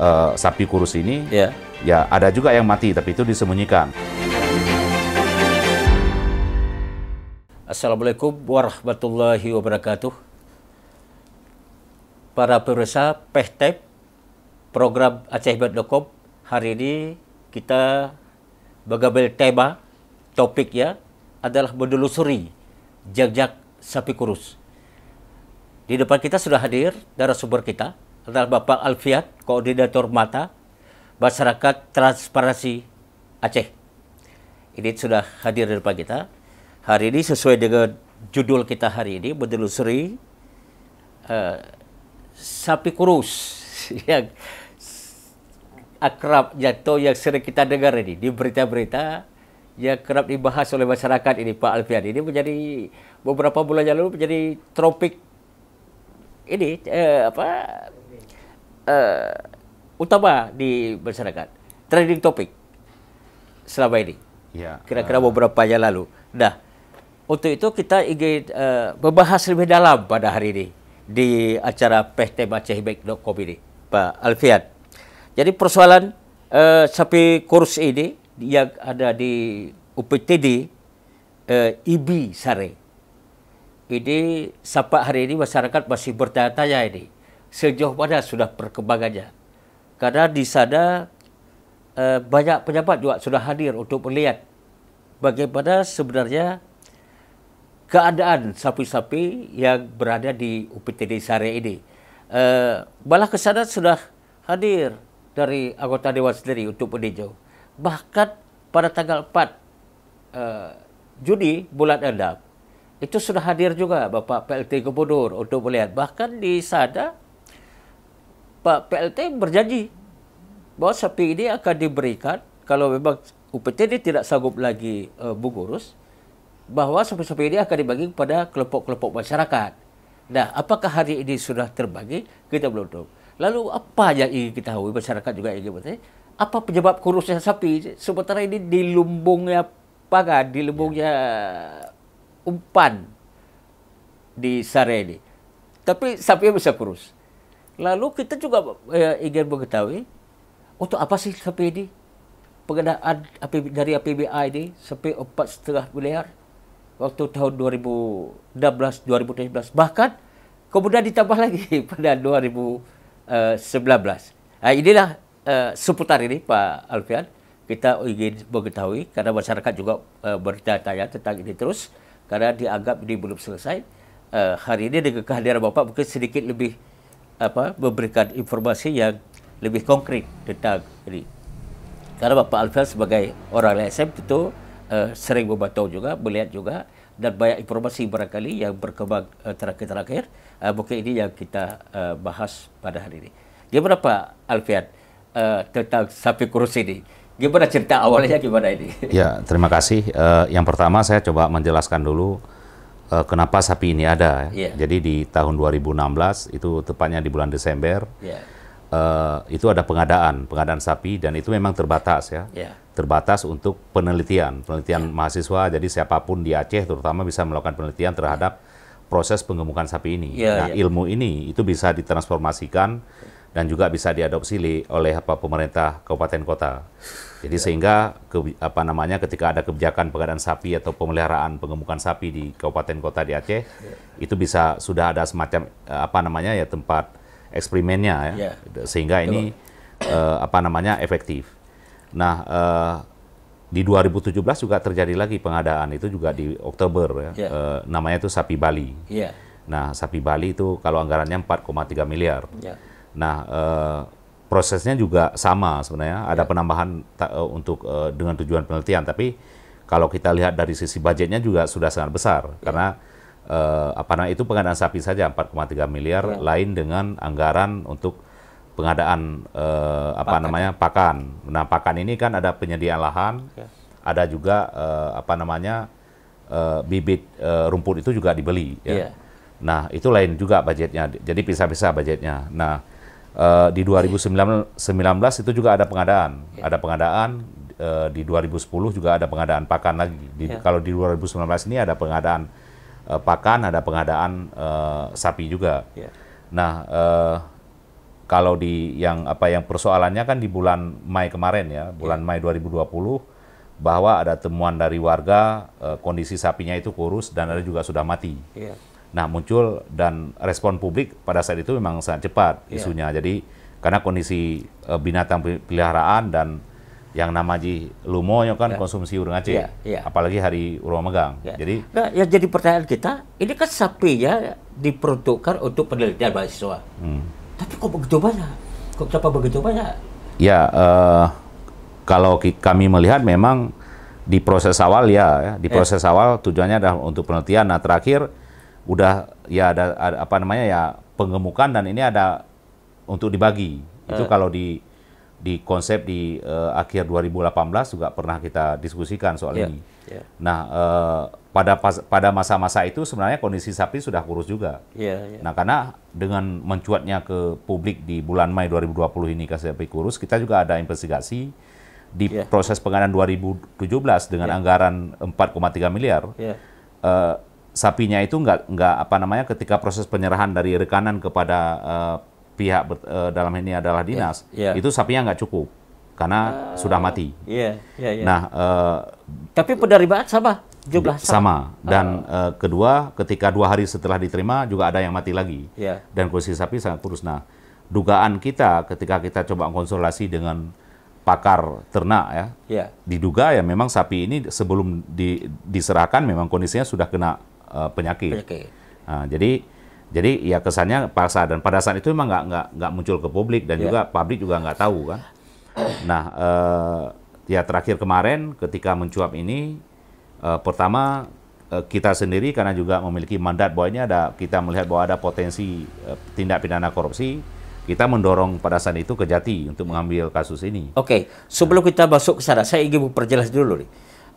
uh, sapi kurus ini, yeah. ya ada juga yang mati, tapi itu disembunyikan. Assalamualaikum warahmatullahi wabarakatuh. Para pemirsa Pehtep, program acehbat.com, hari ini kita mengambil tema, topiknya adalah menelusuri jejak sapi kurus. Di depan kita sudah hadir darah sumber kita, adalah Bapak Alfiat, Koordinator Mata Masyarakat Transparansi Aceh. Ini sudah hadir di depan kita. Hari ini sesuai dengan judul kita hari ini menelusuri uh, sapi kurus yang akrab jatuh yang sering kita dengar ini di berita-berita yang kerap dibahas oleh masyarakat ini Pak Alfian ini menjadi beberapa bulan yang lalu menjadi tropik ini uh, apa uh, utama di masyarakat trending topik selama ini. kira ya, Kira-kira uh, beberapa yang lalu. Nah, untuk itu kita ingin uh, membahas lebih dalam pada hari ini di acara pehtemacehimek.com ini, Pak Alfian. Jadi persoalan uh, sapi kurus ini yang ada di UPTD uh, IB Sare ini sampai hari ini masyarakat masih bertanya-tanya ini sejauh mana sudah perkembangannya. Karena di sana eh, banyak pejabat juga sudah hadir untuk melihat bagaimana sebenarnya keadaan sapi-sapi yang berada di UPTD Sare ini. Eh, malah ke sana sudah hadir dari anggota Dewan sendiri untuk meninjau. Bahkan pada tanggal 4 eh, Juni bulan 6 itu sudah hadir juga Bapak PLT Gubernur untuk melihat. Bahkan di sana, Pak PLT berjanji bahawa sapi ini akan diberikan kalau memang UPT ini tidak sanggup lagi uh, eh, bugurus, bahwa sapi-sapi ini akan dibagi kepada kelompok-kelompok masyarakat. Nah, apakah hari ini sudah terbagi? Kita belum tahu. Lalu apa yang ingin kita tahu, masyarakat juga ingin bertanya, apa penyebab kurusnya sapi sementara ini di lumbungnya pangan, di lumbungnya umpan di ini, Tapi sapinya bisa kurus. Lalu kita juga eh, ingin mengetahui untuk apa sih sapi ini? Pengenaan dari APBA ini sampai 4,5 miliar waktu tahun 2016, 2017. Bahkan kemudian ditambah lagi pada 2019. Eh, nah, inilah eh, seputar ini Pak Alfian. Kita ingin mengetahui karena masyarakat juga eh, bertanya tentang ini terus karena dianggap ini belum selesai. Uh, hari ini dengan kehadiran Bapak mungkin sedikit lebih apa memberikan informasi yang lebih konkret tentang ini. Karena Bapak Alfian sebagai orang LSM itu uh, sering memantau juga, melihat juga dan banyak informasi barangkali yang berkembang eh, terakhir-terakhir. Uh, mungkin ini yang kita uh, bahas pada hari ini. Gimana Pak Alfian uh, tentang sapi kurus ini? Gimana cerita awalnya gimana ini? Ya, terima kasih. Uh, yang pertama saya coba menjelaskan dulu uh, kenapa sapi ini ada. Yeah. Jadi di tahun 2016 itu tepatnya di bulan Desember. Yeah. Iya. Uh, itu ada pengadaan, pengadaan sapi dan itu memang terbatas ya. Yeah. Terbatas untuk penelitian, penelitian yeah. mahasiswa. Jadi siapapun di Aceh terutama bisa melakukan penelitian terhadap iya. proses pengemukan sapi ini. Yeah, nah, yeah. ilmu ini itu bisa ditransformasikan yeah dan juga bisa diadopsi oleh apa pemerintah kabupaten kota. Jadi sehingga ke, apa namanya ketika ada kebijakan pengadaan sapi atau pemeliharaan pengemukan sapi di kabupaten kota di Aceh ya. itu bisa sudah ada semacam apa namanya ya tempat eksperimennya ya. ya. Sehingga Betul. ini uh, eh, apa namanya efektif. Nah, uh, di 2017 juga terjadi lagi pengadaan itu juga di Oktober ya. ya. Uh, namanya itu sapi Bali. Ya. Nah, sapi Bali itu kalau anggarannya 4,3 miliar. Ya. Nah, uh, prosesnya juga sama sebenarnya. Ada ya. penambahan ta, eh, untuk uh, dengan tujuan penelitian, tapi kalau kita lihat dari sisi budgetnya juga sudah sangat besar ya. karena uh, apa namanya itu pengadaan sapi saja 4,3 miliar, ya. lain dengan anggaran untuk pengadaan uh, apa namanya pakan. Nah, pakan ini kan ada penyediaan lahan, ya. ada juga uh, apa namanya uh, bibit uh, rumput itu juga dibeli. Ya. Yeah. Nah, itu lain juga budgetnya. Jadi pisah-pisah budgetnya. Nah Uh, di 2019 iya. itu juga ada pengadaan, yeah. ada pengadaan uh, di 2010 juga ada pengadaan pakan lagi. Di, yeah. Kalau di 2019 ini ada pengadaan uh, pakan, ada pengadaan uh, sapi juga. Yeah. Nah, uh, kalau di yang apa yang persoalannya kan di bulan Mei kemarin ya, bulan yeah. Mei 2020 bahwa ada temuan dari warga uh, kondisi sapinya itu kurus dan ada juga sudah mati. Yeah. Nah muncul dan respon publik pada saat itu memang sangat cepat iya. isunya. Yeah. Jadi karena kondisi e, binatang peliharaan dan yang nama ji lumonya kan yeah. konsumsi urung Aceh, yeah, yeah. apalagi hari urung megang. Yeah. Jadi nah, ya jadi pertanyaan kita, ini kan sapi ya diperuntukkan untuk penelitian mahasiswa. Hmm. Tapi kok begitu banyak? Kok kenapa begitu banyak? Ya, uh, kalau kami melihat memang di proses awal ya, ya. di iya. proses yeah. awal tujuannya adalah untuk penelitian. Nah terakhir udah ya ada, ada apa namanya ya pengemukan dan ini ada untuk dibagi. Itu eh. kalau di di konsep di uh, akhir 2018 juga pernah kita diskusikan soal yeah. ini. Yeah. Nah, uh, pada pas, pada masa-masa itu sebenarnya kondisi sapi sudah kurus juga. Yeah, yeah. Nah, karena dengan mencuatnya ke publik di bulan Mei 2020 ini kasih sapi kurus, kita juga ada investigasi di yeah. proses pengadaan 2017 dengan yeah. anggaran 4,3 miliar. Yeah. Ya. Uh, sapinya itu nggak nggak apa namanya ketika proses penyerahan dari rekanan kepada uh, pihak uh, dalam ini adalah ya, dinas yeah. Yeah. itu sapinya nggak cukup karena uh, sudah mati. Iya, yeah, iya, yeah, Yeah. Nah, uh, tapi penerimaan sama jumlah sama. sama. Dan uh. Uh, kedua, ketika dua hari setelah diterima juga ada yang mati lagi. Yeah. Dan kondisi sapi sangat kurus. Nah, dugaan kita ketika kita coba konsultasi dengan pakar ternak ya, yeah. diduga ya memang sapi ini sebelum di, diserahkan memang kondisinya sudah kena Eh, penyakit. penyakit. Nah, jadi jadi ya kesannya paksa dan pada saat itu memang nggak nggak nggak muncul ke publik dan yeah. juga publik juga nggak tahu kan. Nah uh, ya terakhir kemarin ketika mencuap ini uh, pertama uh, kita sendiri karena juga memiliki mandat bahwa ini ada kita melihat bahwa ada potensi uh, tindak pidana korupsi kita mendorong pada saat itu Kejati untuk mengambil kasus ini. Oke, okay. sebelum kita masuk ke sana, saya ingin memperjelas dulu nih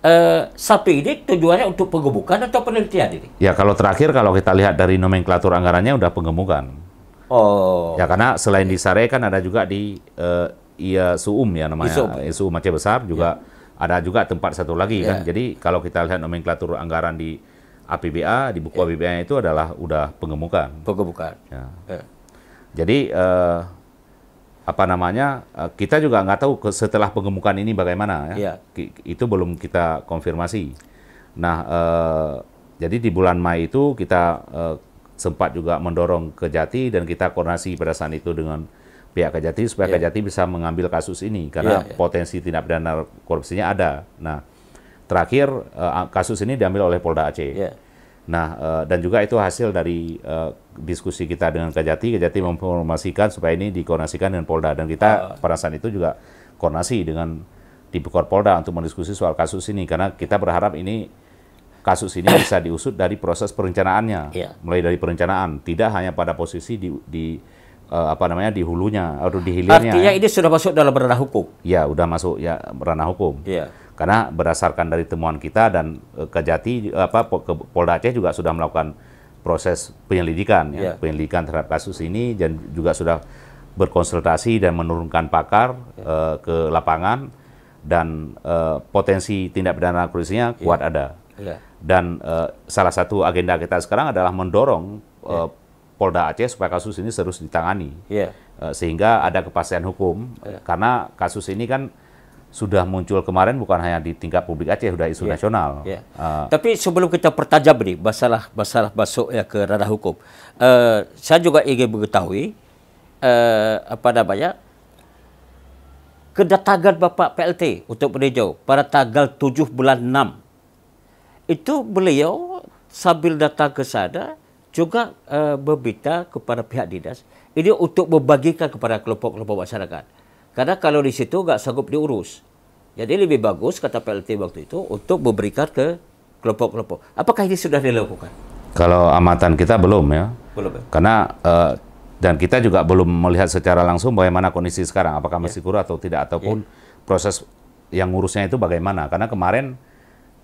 eh, sapi ini tujuannya untuk penggemukan atau penelitian ini? Ya kalau terakhir kalau kita lihat dari nomenklatur anggarannya udah penggemukan. Oh. Ya karena selain di Sare kan ada juga di eh, Ia Suum ya namanya. Isum. Iya iya Suum Aceh Besar juga ya. ada juga tempat satu lagi kan. ya. kan. Jadi kalau kita lihat nomenklatur anggaran di APBA di buku ya. APBA itu adalah udah penggemukan. Penggemukan. Ya. ya. Jadi eh, apa namanya eh, kita juga nggak tahu setelah pengemukan ini bagaimana ya. ya. Itu belum kita konfirmasi. Nah, eh, jadi di bulan Mei itu kita eh, sempat juga mendorong Kejati dan kita koordinasi pada saat itu dengan pihak Kejati supaya ya. Kejati bisa mengambil kasus ini karena ya, ya. potensi tindak pidana korupsinya ada. Nah, terakhir eh, kasus ini diambil oleh Polda Aceh. ya. Nah, e, dan juga itu hasil dari e, diskusi kita dengan Kejati. Kejati memformasikan supaya ini dikoordinasikan dengan Polda. Dan kita uh. pada saat itu juga koordinasi dengan di Bukor Polda untuk mendiskusi soal kasus ini. Karena kita berharap ini kasus ini bisa diusut dari proses perencanaannya. Yeah. Mulai dari perencanaan. Tidak hanya pada posisi di... di eh, apa namanya di hulunya atau di hilirnya. Artinya ya. ini sudah masuk dalam ranah hukum. Ya, sudah masuk ya ranah hukum. Iya. Karena berdasarkan dari temuan kita dan eh, Kejati apa ke Polda Aceh juga sudah melakukan proses penyelidikan ya, yeah. penyelidikan terhadap kasus ini dan juga sudah berkonsultasi dan menurunkan pakar yeah. Ya. uh, ke lapangan dan uh, potensi tindak pidana korupsinya ya. kuat ada. Yeah. Dan uh, salah satu agenda kita sekarang adalah mendorong yeah. Ya. Polda Aceh supaya kasus ini terus ditangani. Yeah. Uh, sehingga ada kepastian hukum yeah. karena kasus ini kan sudah muncul kemarin bukan hanya di tingkat publik Aceh, sudah isu yeah. nasional. Yeah. Iya. Uh, Tapi sebelum kita pertajam nih masalah masalah masuk ya ke ranah hukum, uh, saya juga ingin mengetahui uh, apa namanya kedatangan Bapak PLT untuk meninjau pada tanggal 7 bulan 6 itu beliau sambil datang ke sana juga uh, meminta kepada pihak dinas ini untuk membagikan kepada kelompok-kelompok masyarakat karena kalau di situ nggak sanggup diurus. Jadi lebih bagus kata PLT waktu itu untuk memberikan ke kelompok-kelompok. Apakah ini sudah dilakukan? Kalau amatan kita belum ya. Belum. Ya? Karena uh, dan kita juga belum melihat secara langsung bagaimana kondisi sekarang, apakah ya. masih yeah. kurang atau tidak ataupun yeah. proses yang ngurusnya itu bagaimana. Karena kemarin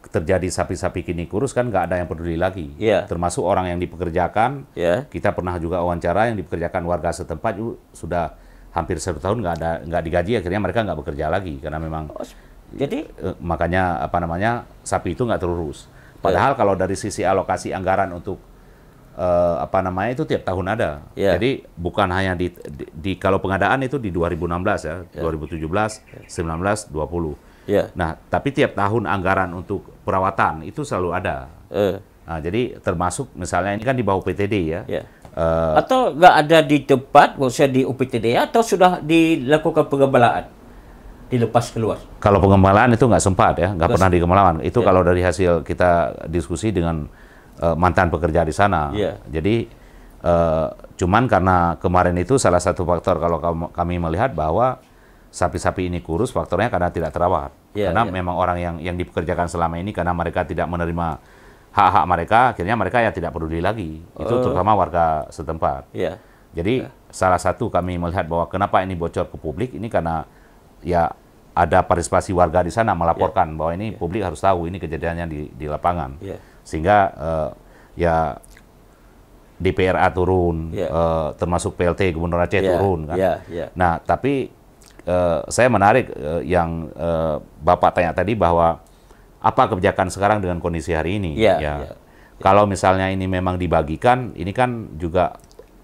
terjadi sapi-sapi kini kurus kan nggak ada yang peduli lagi. Yeah. Termasuk orang yang dipekerjakan. Yeah. Kita pernah juga wawancara yang dipekerjakan warga setempat sudah hampir satu tahun nggak ada nggak digaji akhirnya mereka nggak bekerja lagi karena memang oh, jadi eh, makanya apa namanya sapi itu nggak terurus. Iya. Padahal yeah. kalau dari sisi alokasi anggaran untuk eh, apa namanya itu tiap tahun ada. Yeah. Jadi bukan hanya di, di, di kalau pengadaan itu di 2016 ya, yeah. 2017, yeah. 19, 20. Yeah. Nah, tapi tiap tahun anggaran untuk perawatan itu selalu ada. yeah. Nah, jadi termasuk misalnya ini kan di bawah PTD ya. ya. Uh, atau nggak ada di tempat, maksudnya di UPTD atau sudah dilakukan pengembalaan? dilepas keluar. Kalau pengembalaan itu nggak sempat ya, nggak pernah dikembalaan. Itu ya. kalau dari hasil kita diskusi dengan uh, mantan pekerja di sana. Ya. Jadi uh, cuman karena kemarin itu salah satu faktor kalau kami melihat bahwa sapi-sapi ini kurus faktornya karena tidak terawat. Ya, karena ya. memang orang yang yang dipekerjakan selama ini karena mereka tidak menerima hak-hak mereka, akhirnya mereka ya tidak peduli lagi. Itu oh. terutama warga setempat. Yeah. Jadi yeah. salah satu kami melihat bahwa kenapa ini bocor ke publik ini karena ya ada partisipasi warga di sana melaporkan yeah. bahwa ini yeah. publik harus tahu ini kejadiannya di, di lapangan. Yeah. Sehingga uh, ya DPRA turun, yeah. Ya. uh, termasuk PLT Gubernur Aceh yeah. turun kan. Yeah. Yeah. Nah, tapi uh, saya menarik uh, yang uh, Bapak tanya tadi bahwa apa kebijakan sekarang dengan kondisi hari ini. Iya, ya, ya. ya. Kalau misalnya ini memang dibagikan, ini kan juga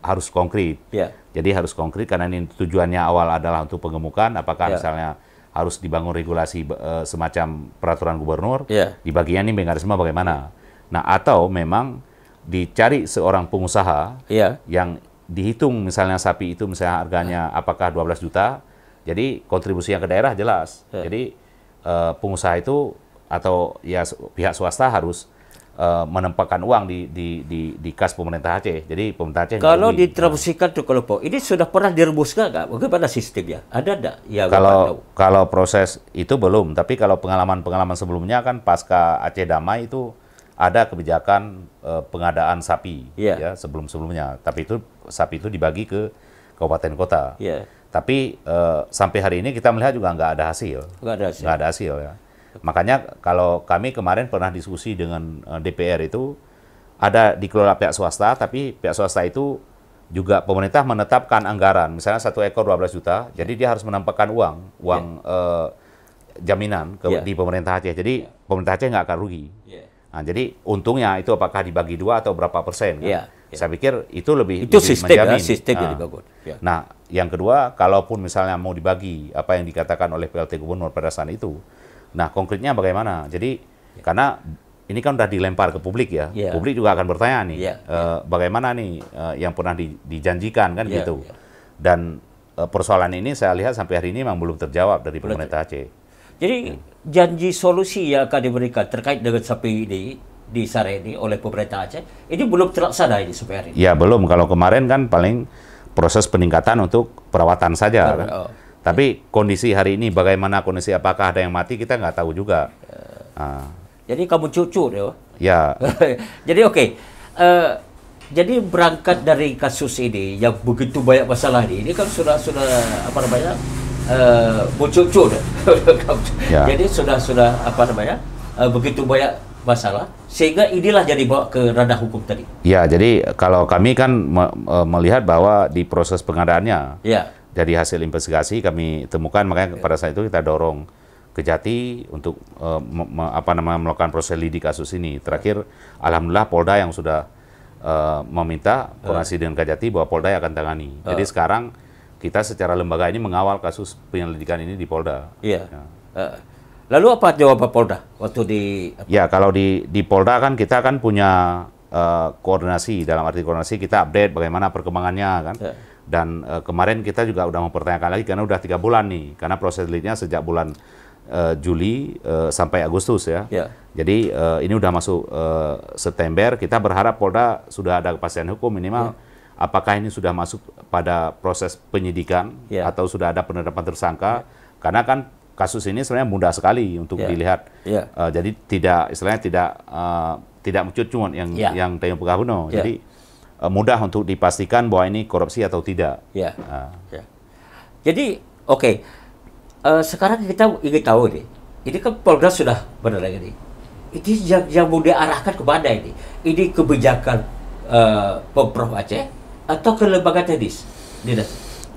harus konkret. ya. Jadi harus konkret karena ini tujuannya awal adalah untuk pengemukan. Apakah ya. misalnya harus dibangun regulasi e, semacam peraturan gubernur? ya. Dibaginya ini mekanisme bagaimana? Nah atau memang dicari seorang pengusaha ya. yang dihitung misalnya sapi itu misalnya harganya apakah 12 juta. Jadi kontribusi yang ke daerah jelas. ya. Jadi uh, pengusaha itu atau ya pihak swasta harus uh, eh, menempatkan uang di di di, di kas pemerintah Aceh. Jadi pemerintah Aceh kalau di, distribusikan nah. tuh kelompok ini sudah pernah direbus nggak? Bagaimana sistemnya? Ada ada Ya kalau kalau proses itu belum, tapi kalau pengalaman-pengalaman sebelumnya kan pasca Aceh damai itu ada kebijakan uh, pengadaan sapi yeah. ya sebelum-sebelumnya. Tapi itu sapi itu dibagi ke kabupaten kota. Yeah. Tapi uh, sampai hari ini kita melihat juga nggak ada hasil. Nggak ada hasil. Nggak ada hasil ya. Makanya kalau kami kemarin pernah diskusi dengan eh, DPR itu ada dikelola pihak swasta, tapi pihak swasta itu juga pemerintah menetapkan anggaran, misalnya satu ekor 12 juta, jadi dia harus menampakkan uang, uang yeah. Ya. uh, jaminan ke, yeah. di pemerintah Aceh. Jadi yeah. pemerintah Aceh nggak akan rugi. Yeah. Nah, jadi untungnya itu apakah dibagi dua atau berapa persen? Kan? Yeah. Yeah. Saya pikir itu lebih itu lebih sistem, ya, menjamin. Ah. Ya, sistem nah. Yeah. Nah, yang kedua, kalaupun misalnya mau dibagi apa yang dikatakan oleh PLT Gubernur pada saat itu, Nah, konkretnya bagaimana? Jadi yeah. karena ini kan sudah dilempar ke publik ya, yeah. publik juga akan bertanya nih, yeah. Ya, uh, ya. bagaimana nih uh, yang pernah di, dijanjikan kan yeah. gitu. Yeah. Dan uh, persoalan ini saya lihat sampai hari ini memang belum terjawab dari pemerintah Aceh. Jadi hmm. janji solusi yang akan diberikan terkait dengan sapi ini di Sare ini oleh pemerintah Aceh, ini belum terlaksana ini sampai hari ini. Ya belum. Kalau kemarin kan paling proses peningkatan untuk perawatan saja. Oh, kan? Oh. Tapi kondisi hari ini bagaimana kondisi apakah ada yang mati kita nggak tahu juga. Uh. Jadi kamu cucu deh. Ya. jadi oke. Okay. Uh, eh, jadi berangkat dari kasus ini yang begitu banyak masalah ini, ini kan sudah sudah apa namanya uh, deh. ya. Jadi sudah sudah apa namanya uh, begitu banyak masalah sehingga inilah jadi bawa ke ranah hukum tadi. Ya, jadi kalau kami kan me melihat bahwa di proses pengadaannya. Ya dari hasil investigasi kami temukan makanya pada saat itu kita dorong Kejati untuk uh, apa namanya melakukan proses lidik kasus ini. Terakhir alhamdulillah Polda yang sudah uh, meminta koordinasi uh. dengan Kejati bahwa Polda akan tangani. Uh. Jadi sekarang kita secara lembaga ini mengawal kasus penyelidikan ini di Polda. Iya. Ya. Lalu apa jawaban Polda waktu di apa? Ya, kalau di di Polda kan kita kan punya uh, koordinasi dalam arti koordinasi kita update bagaimana perkembangannya kan. Ya. Dan e, kemarin kita juga sudah mempertanyakan lagi karena sudah tiga bulan nih, karena proses leadnya sejak bulan e, Juli e, sampai Agustus ya. Yeah. Jadi e, ini sudah masuk e, September, kita berharap Polda sudah ada kepastian hukum minimal. Yeah. Apakah ini sudah masuk pada proses penyidikan yeah. atau sudah ada penerapan tersangka? Yeah. Karena kan kasus ini sebenarnya mudah sekali untuk yeah. dilihat. Yeah. Ya. Uh, jadi tidak istilahnya tidak uh, tidak cuman yang yeah. yang Tengku Pekabuno. Yeah. Jadi uh, mudah untuk dipastikan bahwa ini korupsi atau tidak. Ya. Uh. ya. Jadi oke, okay. uh, eh, sekarang kita ingin tahu nih, ini kan Polda sudah benar ini. Ini yang, yang mau diarahkan kepada ini? Ini kebijakan uh, pemprov Aceh atau ke lembaga teknis? Dinas.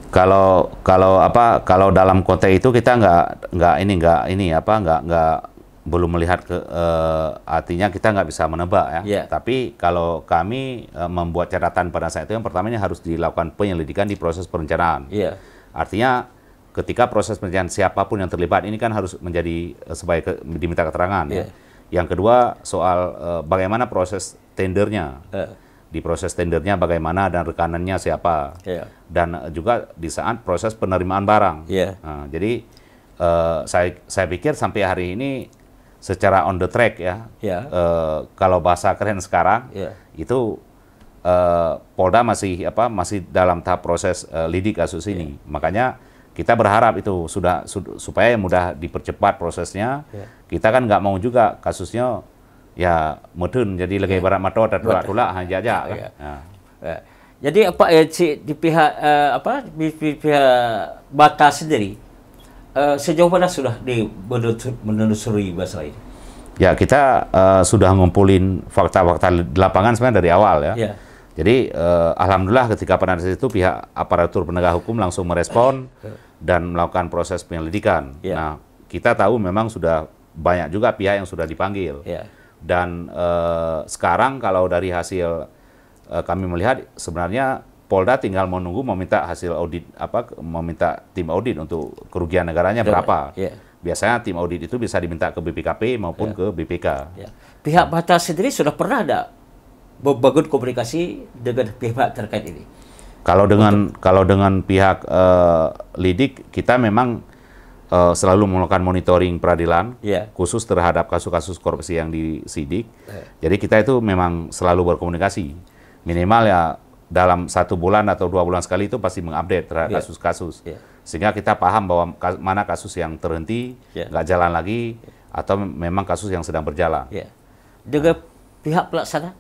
Kalau kalau apa kalau dalam konteks itu kita nggak nggak ini nggak ini apa nggak nggak belum melihat ke uh, artinya kita nggak bisa menebak ya. Yeah. Tapi kalau kami uh, membuat catatan pada saat itu yang pertama ini harus dilakukan penyelidikan di proses perencanaan. Yeah. Artinya ketika proses perencanaan siapapun yang terlibat ini kan harus menjadi uh, sebagai ke, diminta keterangan yeah. Iya. Yang kedua soal uh, bagaimana proses tendernya. Uh. Di proses tendernya bagaimana dan rekanannya siapa. Yeah. Dan juga di saat proses penerimaan barang. Yeah. Nah, jadi Uh, saya saya pikir sampai hari ini secara on the track ya, ya. uh, kalau bahasa keren sekarang ya. itu uh, Polda masih apa masih dalam tahap proses uh, lidik kasus ini. ya. Makanya kita berharap itu sudah su supaya mudah dipercepat prosesnya. ya. Kita kan nggak mau juga kasusnya ya mudun jadi ya. lebih barat mata dan tulak-tulak hanya aja. Kan? ya. Ya. Jadi apa eh, di pihak uh, apa di, pihak Bata sendiri Eh, sejauh mana sudah di menelusuri masalah ini? Ya kita uh, sudah ngumpulin fakta-fakta di lapangan sebenarnya dari awal ya. ya. Jadi uh, alhamdulillah ketika analisis itu pihak aparatur penegak hukum langsung merespon ya. dan melakukan proses penyelidikan. Yeah. Nah, kita tahu memang sudah banyak juga pihak yang sudah dipanggil. Yeah. Dan uh, sekarang kalau dari hasil uh, kami melihat sebenarnya Polda tinggal menunggu meminta hasil audit apa meminta tim audit untuk kerugian negaranya berapa. Yeah. Biasanya tim audit itu bisa diminta ke BPKP maupun yeah. ke BPK. Yeah. Pihak Batas sendiri sudah pernah ada membangun komunikasi dengan pihak terkait ini. Kalau dengan untuk... kalau dengan pihak uh, lidik kita memang uh, selalu melakukan monitoring peradilan yeah. khusus terhadap kasus-kasus korupsi yang disidik. Yeah. Jadi kita itu memang selalu berkomunikasi. Minimal ya dalam satu bulan atau dua bulan sekali itu pasti mengupdate terhadap iya. kasus-kasus. Yeah. Yeah. Sehingga kita paham bahwa kas mana kasus yang terhenti, yeah. jalan lagi, yeah. atau memang kasus yang sedang berjalan. Yeah. Iya. Juga nah. pihak pelaksana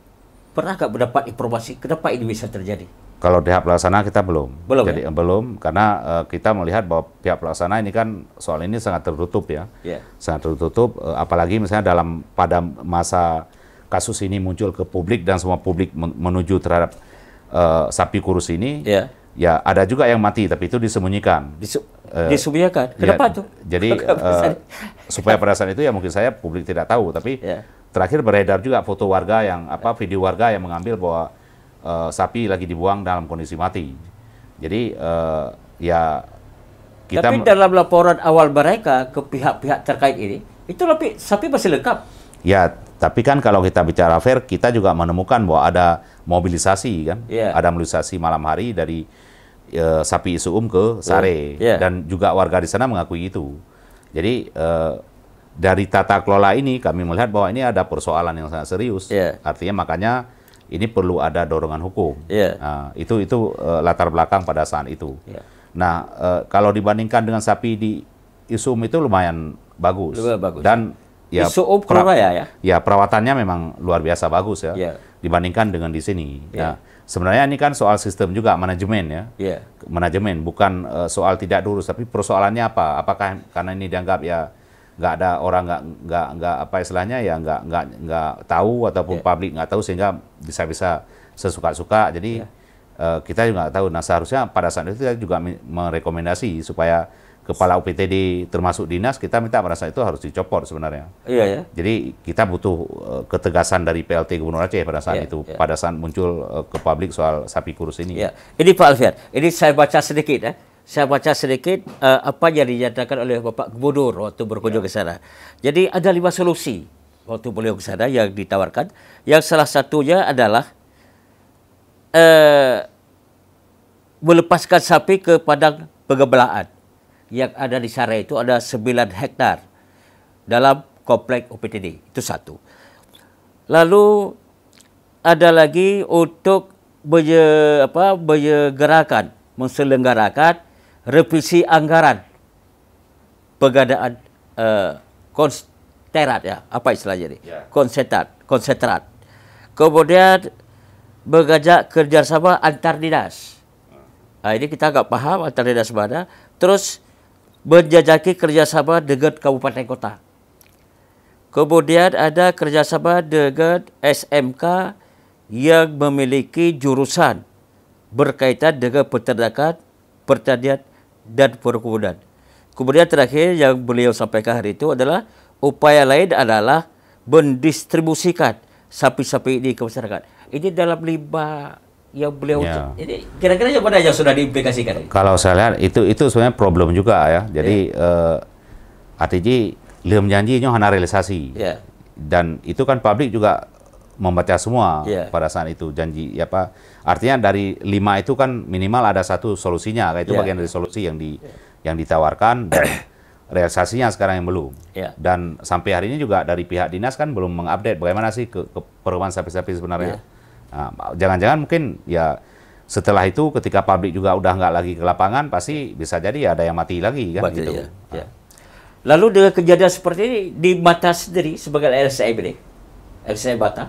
pernah nggak mendapat informasi kenapa ini bisa terjadi? Kalau pihak pelaksana kita belum. Belum Jadi ya? belum, karena uh, kita melihat bahwa pihak pelaksana ini kan soal ini sangat tertutup ya. Yeah. Sangat tertutup, uh, apalagi misalnya dalam pada masa kasus ini muncul ke publik dan semua publik menuju terhadap uh, sapi kurus ini, ya. ya ada juga yang mati, tapi itu disembunyikan. Disu uh, disembunyikan? Ya, Kenapa ya, tuh? Jadi uh, supaya pada saat itu ya mungkin saya publik tidak tahu, tapi ya. terakhir beredar juga foto warga yang apa ya. video warga yang mengambil bahwa uh, sapi lagi dibuang dalam kondisi mati. Jadi uh, ya kita tapi dalam laporan awal mereka ke pihak-pihak terkait ini, itu lebih sapi masih lengkap. Ya, tapi kan kalau kita bicara fair, kita juga menemukan bahwa ada mobilisasi kan, yeah. ada mobilisasi malam hari dari e, Sapi Isuum ke Sare yeah. Oh, yeah. dan juga warga di sana mengakui itu. Jadi e, dari tata kelola ini kami melihat bahwa ini ada persoalan yang sangat serius. Yeah. Artinya makanya ini perlu ada dorongan hukum. Yeah. Nah, itu itu e, latar belakang pada saat itu. Yeah. Nah e, kalau dibandingkan dengan sapi di Isum um itu lumayan bagus. Lumayan bagus. Dan ya ISO oh, pra- ya, ya. Ya perawatannya memang luar biasa bagus ya. Yeah. Dibandingkan dengan di sini. Yeah. ya nah, sebenarnya ini kan soal sistem juga manajemen ya. Yeah. Manajemen bukan uh, soal tidak lurus tapi persoalannya apa? Apakah karena ini dianggap ya nggak ada orang nggak nggak nggak apa istilahnya ya nggak nggak nggak tahu ataupun yeah. publik nggak tahu sehingga bisa-bisa sesuka-suka. Jadi yeah. Ya. kita juga nggak tahu. Nah seharusnya pada saat itu kita juga merekomendasi supaya kepala UPTD termasuk dinas kita minta merasa itu harus dicopot sebenarnya. Iya ya. Jadi kita butuh uh, ketegasan dari PLT Gubernur Aceh pada saat iya, itu iya. pada saat muncul uh, ke publik soal sapi kurus ini. Iya. Ini Pak Alfian, ini saya baca sedikit ya. Saya baca sedikit uh, apa yang dinyatakan oleh Bapak Gubernur waktu berkunjung iya. ke sana. Jadi ada lima solusi waktu beliau ke sana yang ditawarkan. Yang salah satunya adalah uh, melepaskan sapi ke padang pengembelaan yang ada di sana itu ada 9 hektar dalam komplek UPTD. Itu satu. Lalu ada lagi untuk berje, apa, gerakan menselenggarakan revisi anggaran pegadaan uh, eh, konsterat ya, apa istilahnya ini? Yeah. Konsetrat, konsetrat. Kemudian bergajak kerjasama antar dinas. Hmm. Nah, ini kita agak paham antar dinas mana. Terus menjajaki kerjasama dengan kabupaten kota. Kemudian ada kerjasama dengan SMK yang memiliki jurusan berkaitan dengan peternakan, pertanian, dan perkebunan. Kemudian terakhir yang beliau sampaikan hari itu adalah upaya lain adalah mendistribusikan sapi-sapi ini ke masyarakat. Ini dalam lima Ya beliau ya. jadi kira-kira jawaban aja sudah diimplikasikan kalau saya lihat itu itu sebenarnya problem juga ya jadi ya. Uh, eh, ATJ janji janjinya hanya realisasi ya. dan itu kan publik juga membaca semua ya. pada saat itu janji ya apa artinya dari lima itu kan minimal ada satu solusinya itu ya. bagian dari solusi yang di ya. yang ditawarkan dan realisasinya sekarang yang belum. Ya. Dan sampai hari ini juga dari pihak dinas kan belum mengupdate bagaimana sih ke, ke perumahan sapi-sapi sebenarnya. Ya. Nah, jangan-jangan mungkin ya setelah itu ketika pabrik juga udah nggak lagi ke lapangan pasti bisa jadi ya ada yang mati lagi kan Bagi, gitu. Ya, nah. ya. Lalu dengan kejadian seperti ini di mata sendiri sebagai LSI ini, LSI Batam,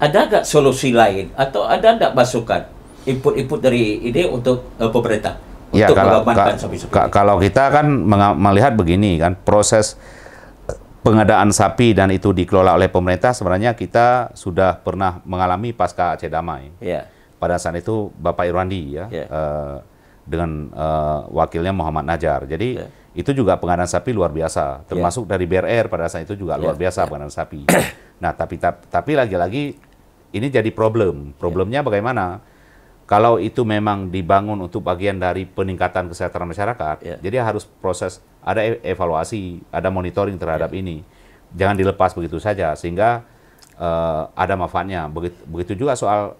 ada nggak solusi lain atau ada nggak masukan input-input dari ini untuk uh, pemerintah ya, untuk kalau, ka, Kalau kita kan melihat begini kan proses pengadaan sapi dan itu dikelola oleh pemerintah sebenarnya kita sudah pernah mengalami pasca Aceh Damai. Yeah. Pada saat itu Bapak Irwandi ya yeah. Ya. uh, dengan uh, wakilnya Muhammad Najar. Jadi yeah. itu juga pengadaan sapi luar biasa. Termasuk ya. dari BRR pada saat itu juga ya. luar biasa pengadaan sapi. nah tapi tapi lagi-lagi ini jadi problem. Problemnya bagaimana? kalau itu memang dibangun untuk bagian dari peningkatan kesejahteraan masyarakat, yeah. jadi harus proses ada e, evaluasi, ada monitoring terhadap yeah. ini. Jangan dilepas begitu saja sehingga uh, ada manfaatnya. Begitu, begitu juga soal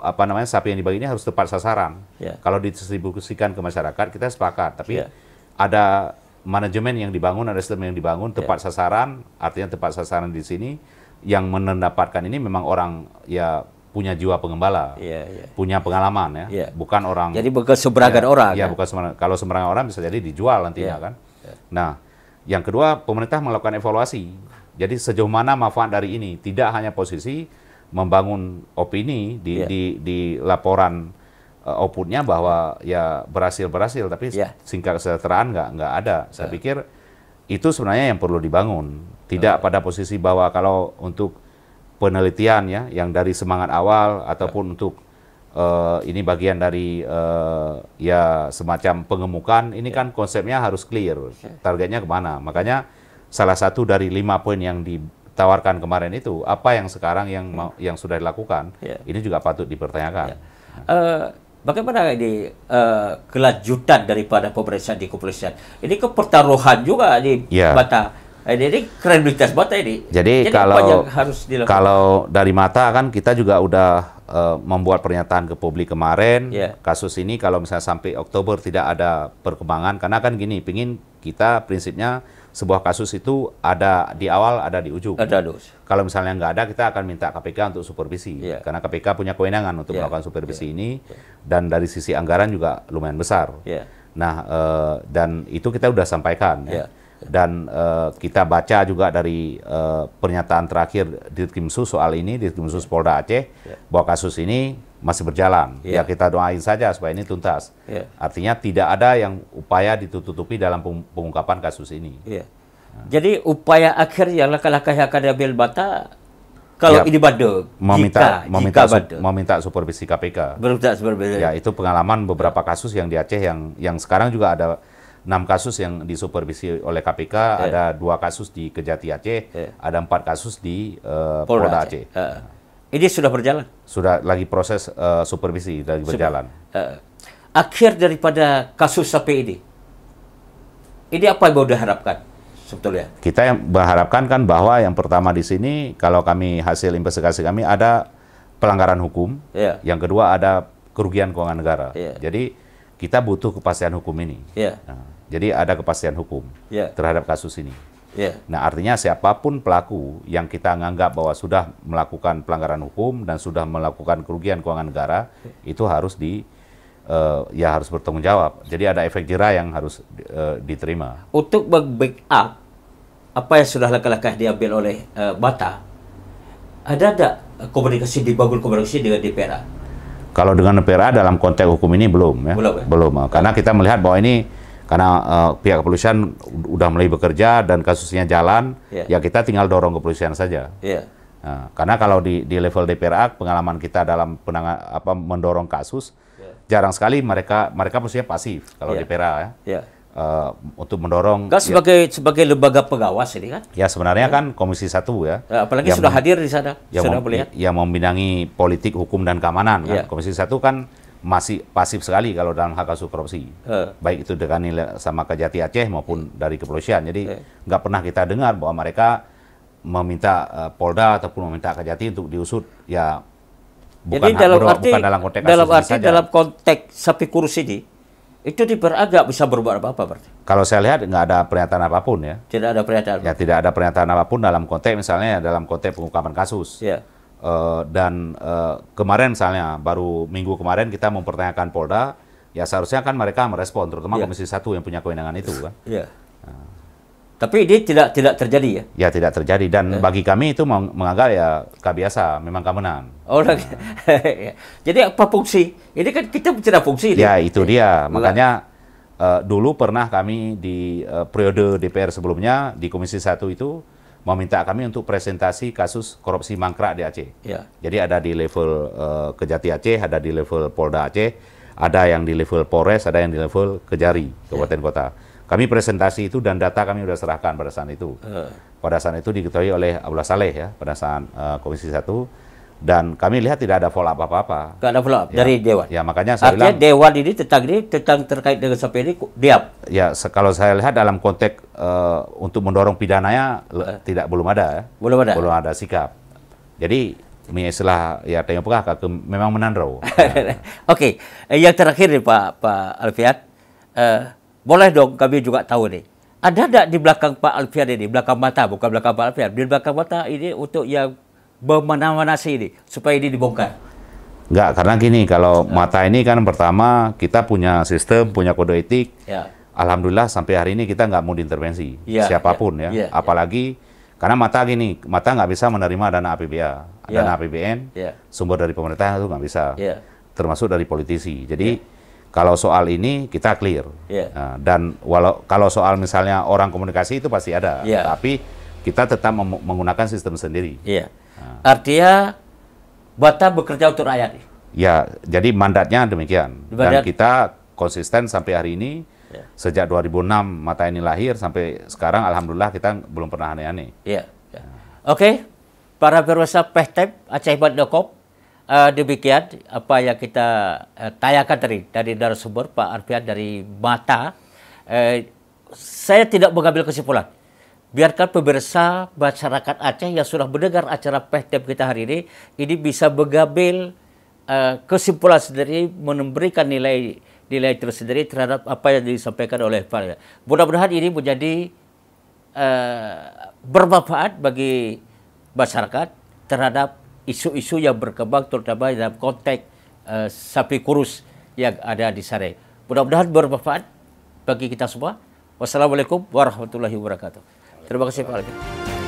apa namanya sapi yang dibagi ini harus tepat sasaran. Yeah. Kalau didistribusikan ke masyarakat kita sepakat, tapi yeah. ada manajemen yang dibangun, ada sistem yang dibangun tepat yeah. sasaran, artinya tepat sasaran di sini yang mendapatkan ini memang orang ya punya jiwa pengembala, yeah, yeah. punya pengalaman ya, yeah. bukan orang. Jadi bukan sembarangan ya, orang. Iya, kan? bukan sembarangan. Kalau sembarangan orang bisa jadi dijual nantinya yeah. kan. Yeah. Nah, yang kedua pemerintah melakukan evaluasi. Jadi sejauh mana manfaat dari ini? Tidak hanya posisi membangun opini di yeah. di, di laporan uh, outputnya bahwa ya berhasil berhasil, tapi yeah. singkat kesejahteraan nggak nggak ada. Saya iya. pikir itu sebenarnya yang perlu dibangun. Tidak yeah. pada posisi bahwa kalau untuk penelitian ya yang dari semangat awal ataupun untuk uh, ini bagian dari uh, ya semacam pengemukan ini ya. kan konsepnya harus clear targetnya kemana makanya salah satu dari lima poin yang ditawarkan kemarin itu apa yang sekarang yang hmm. mau, yang sudah dilakukan ya. ini juga patut dipertanyakan. Ya. Uh, Bagaimana ini uh, kelanjutan daripada pemeriksaan di kepolisian? Ini kepertaruhan juga di yeah. mata Eh, jadi kredibilitas banget ini. Jadi, kalau harus kalau dari mata kan kita juga udah uh, membuat pernyataan ke publik kemarin yeah. kasus ini kalau misalnya sampai Oktober tidak ada perkembangan karena kan gini pingin kita prinsipnya sebuah kasus itu ada di awal ada di ujung. Ada dus. Kalau misalnya nggak ada kita akan minta KPK untuk supervisi yeah. karena KPK punya kewenangan untuk yeah. melakukan supervisi yeah. ini dan dari sisi anggaran juga lumayan besar. Yeah. Nah uh, dan itu kita sudah sampaikan. Yeah. Ya iya dan uh, kita baca juga dari uh, pernyataan terakhir Kimsu soal ini Ditkimsus ya. Polda Aceh yeah. bahwa kasus ini masih berjalan. Yeah. Ya kita doain saja supaya ini tuntas. Yeah. Artinya tidak ada yang upaya ditutupi dalam pengungkapan kasus ini. Yeah. Jadi upaya akhir yang laka-laka yang akan diambil Bata kalau ya, ini badut, meminta jika, meminta jika meminta supervisi KPK. Berusaha supervisi. Ya itu pengalaman beberapa ya. kasus yang di Aceh yang yang sekarang juga ada enam kasus yang disupervisi oleh KPK, yeah. ada dua kasus di Kejati Aceh, yeah. ada empat kasus di uh, Polda, Aceh. Aceh. Uh, ini sudah berjalan? Sudah lagi proses uh, supervisi lagi berjalan. Uh, akhir daripada kasus sampai ini, ini apa yang mau diharapkan? Sebetulnya. Kita yang berharapkan kan bahwa yang pertama di sini kalau kami hasil investigasi kami ada pelanggaran hukum, yeah. yang kedua ada kerugian keuangan negara. Yeah. Jadi kita butuh kepastian hukum ini. Yeah. Nah, jadi ada kepastian hukum yeah. terhadap kasus ini. Yeah. Nah artinya siapapun pelaku yang kita anggap bahwa sudah melakukan pelanggaran hukum dan sudah melakukan kerugian keuangan negara itu harus di uh, ya harus bertanggung jawab. Jadi ada efek jera yang harus uh, diterima. Untuk up apa yang sudah langkah-langkah diambil oleh uh, Bata, ada tidak komunikasi dibangun komunikasi dengan DPR? Kalau dengan PRA dalam konteks hukum ini belum ya. Belum. Ya? Belum. Eh, karena kita melihat bahwa ini karena uh, pihak kepolisian udah mulai bekerja dan kasusnya jalan, yeah. ya kita tinggal dorong kepolisian saja. Yeah. Nah, karena kalau di, di level DPRA pengalaman kita dalam penangan apa mendorong kasus yeah. jarang sekali mereka mereka pasti pasif kalau yeah. DPRA ya. Yeah uh, untuk mendorong. Enggak ya. sebagai ya, sebagai lembaga pengawas ini kan? Ya sebenarnya ya. kan Komisi Satu ya. ya apalagi sudah hadir di sana. Yang sudah melihat. Yang membinangi politik, hukum dan keamanan kan. Ya. Komisi Satu kan masih pasif sekali kalau dalam hak kasus korupsi. uh. Baik itu dengan nilai sama Kejati Aceh maupun dari kepolisian. Jadi nggak uh. pernah kita dengar bahwa mereka meminta uh, Polda ataupun meminta Kejati untuk diusut ya bukan Jadi dalam hak, arti bukan dalam konteks dalam arti saja. dalam konteks sapi kurus ini itu diperagak bisa berbuat apa-apa berarti? Kalau saya lihat nggak ada pernyataan apapun ya. Tidak ada pernyataan. Ya tidak ada pernyataan apapun dalam konteks misalnya dalam konteks pengungkapan kasus. Ya. Uh, dan uh, kemarin misalnya baru minggu kemarin kita mempertanyakan Polda, ya seharusnya kan mereka merespon, terutama ya. Komisi Satu yang punya kewenangan itu kan. Ya. Nah, tapi dia tidak tidak terjadi ya? Ya tidak terjadi dan eh. bagi kami itu menganggap ya kebiasa, memang kemenangan. Oh, nah. jadi apa fungsi? Ini kan kita bicara fungsi. Ya itu dia, makanya uh, dulu pernah kami di uh, periode DPR sebelumnya di Komisi Satu itu meminta kami untuk presentasi kasus korupsi mangkrak di Aceh. Ya. Jadi ada di level uh, Kejati Aceh, ada di level Polda Aceh, ada yang di level Polres, ada yang di level Kejari, ya. Kabupaten ya. Kota kami presentasi itu dan data kami sudah serahkan pada saat itu. Eh. Pada saat itu diketahui oleh Abdullah Saleh ya, pada saat uh, Komisi 1 dan kami lihat tidak ada follow up apa-apa. Tidak ada follow up ya. dari Dewan. Ya makanya saya Artinya bilang. Dewan ini tentang ini tentang terkait dengan sampai ini diam. Ya kalau saya lihat dalam konteks uh, untuk mendorong pidananya uh. tidak belum ada. Ya. Belum ada. Belum ada sikap. Jadi setelah ya tengok pekah memang menandro. Ya. Oke, okay. yang terakhir nih Pak Pak Alfiat, uh, boleh dong kami juga tahu nih. Ada tidak di belakang Pak Alfian ini, belakang mata, bukan belakang Pak Alfian, di belakang mata ini untuk yang memanasi ini, supaya ini dibongkar? Enggak, karena gini, kalau ya. mata ini kan pertama kita punya sistem, punya kode etik. Ya. Alhamdulillah sampai hari ini kita nggak mau diintervensi, ya, siapapun ya. ya. ya. ya. Apalagi karena mata gini, mata nggak bisa menerima dana APBA, ya. dana APBN, ya. sumber dari pemerintah itu nggak bisa, ya. termasuk dari politisi. Jadi ya kalau soal ini kita clear. Yeah. Nah, dan walau kalau soal misalnya orang komunikasi itu pasti ada, yeah. tapi kita tetap menggunakan sistem sendiri. Yeah. Nah. Artinya Bata bekerja untuk rakyat. Ya, jadi mandatnya demikian. Dan kita konsisten sampai hari ini. Yeah. Sejak 2006 mata ini lahir sampai sekarang, alhamdulillah kita belum pernah aneh-aneh. Yeah. Yeah. Oke, okay. para pemirsa Pehtep Aceh Bandokop uh, demikian apa yang kita uh, eh, tayangkan tadi dari narasumber Pak Arfian dari Mata. Uh, saya tidak mengambil kesimpulan. Biarkan pemirsa masyarakat Aceh yang sudah mendengar acara PTM kita hari ini, ini bisa mengambil uh, kesimpulan sendiri, memberikan nilai nilai tersendiri terhadap apa yang disampaikan oleh Pak. Mudah-mudahan ini menjadi uh, bermanfaat bagi masyarakat terhadap isu-isu yang berkembang terutama dalam konteks uh, sapi kurus yang ada di sana. Mudah-mudahan bermanfaat bagi kita semua. Wassalamualaikum warahmatullahi wabarakatuh. Terima kasih Pak Alvin.